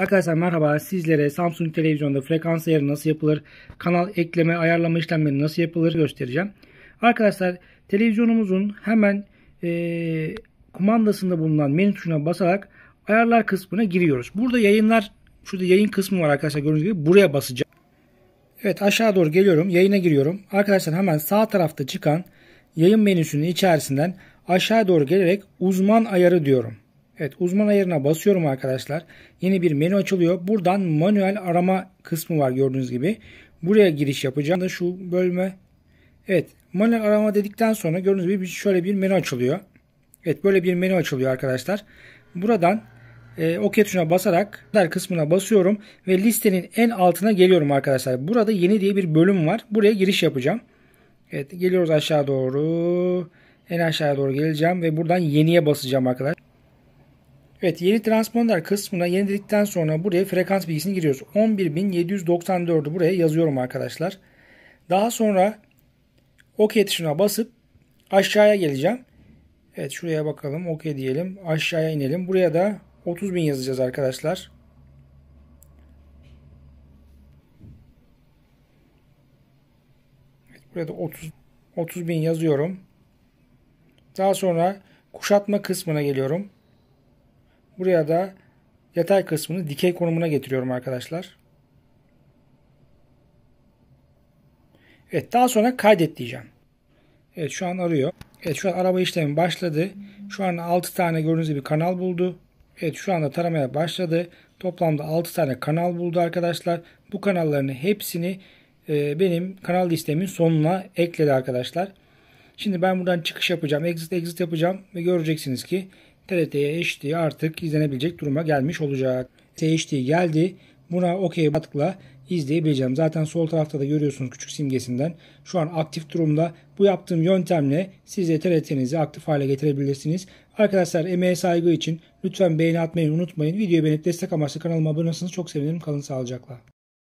Arkadaşlar merhaba sizlere Samsung televizyonda frekans ayarı nasıl yapılır, kanal ekleme ayarlama işlemleri nasıl yapılır göstereceğim. Arkadaşlar televizyonumuzun hemen e, kumandasında bulunan menü tuşuna basarak ayarlar kısmına giriyoruz. Burada yayınlar, şurada yayın kısmı var arkadaşlar gördüğünüz gibi buraya basacağım. Evet aşağı doğru geliyorum yayına giriyorum. Arkadaşlar hemen sağ tarafta çıkan yayın menüsünün içerisinden aşağı doğru gelerek uzman ayarı diyorum. Evet uzman ayarına basıyorum arkadaşlar. Yeni bir menü açılıyor. Buradan manuel arama kısmı var gördüğünüz gibi. Buraya giriş yapacağım da şu bölme. Evet manuel arama dedikten sonra gördüğünüz gibi şöyle bir menü açılıyor. Evet böyle bir menü açılıyor arkadaşlar. Buradan e, OK tuşuna basarak der kısmına basıyorum ve listenin en altına geliyorum arkadaşlar. Burada yeni diye bir bölüm var. Buraya giriş yapacağım. Evet geliyoruz aşağı doğru. En aşağıya doğru geleceğim ve buradan yeniye basacağım arkadaşlar. Evet yeni transponder kısmına yeni sonra buraya frekans bilgisini giriyoruz. 11.794'ü buraya yazıyorum arkadaşlar. Daha sonra OK tuşuna basıp aşağıya geleceğim. Evet şuraya bakalım OK diyelim. Aşağıya inelim. Buraya da 30.000 yazacağız arkadaşlar. Evet, buraya da 30 30.000 yazıyorum. Daha sonra kuşatma kısmına geliyorum. Buraya da yatay kısmını dikey konumuna getiriyorum arkadaşlar. Evet daha sonra kaydet diyeceğim. Evet şu an arıyor. Evet şu an araba işlemi başladı. Şu an 6 tane gördüğünüz gibi kanal buldu. Evet şu anda taramaya başladı. Toplamda 6 tane kanal buldu arkadaşlar. Bu kanalların hepsini e, benim kanal listemin sonuna ekledi arkadaşlar. Şimdi ben buradan çıkış yapacağım. Exit exit yapacağım ve göreceksiniz ki TRT'ye HD artık izlenebilecek duruma gelmiş olacak. HD geldi. Buna OK batıkla izleyebileceğim. Zaten sol tarafta da görüyorsunuz küçük simgesinden. Şu an aktif durumda. Bu yaptığım yöntemle siz de TRT'nizi aktif hale getirebilirsiniz. Arkadaşlar emeğe saygı için lütfen beğeni atmayı unutmayın. Videoyu beğenip destek amaçlı kanalıma abone olursanız çok sevinirim. Kalın sağlıcakla.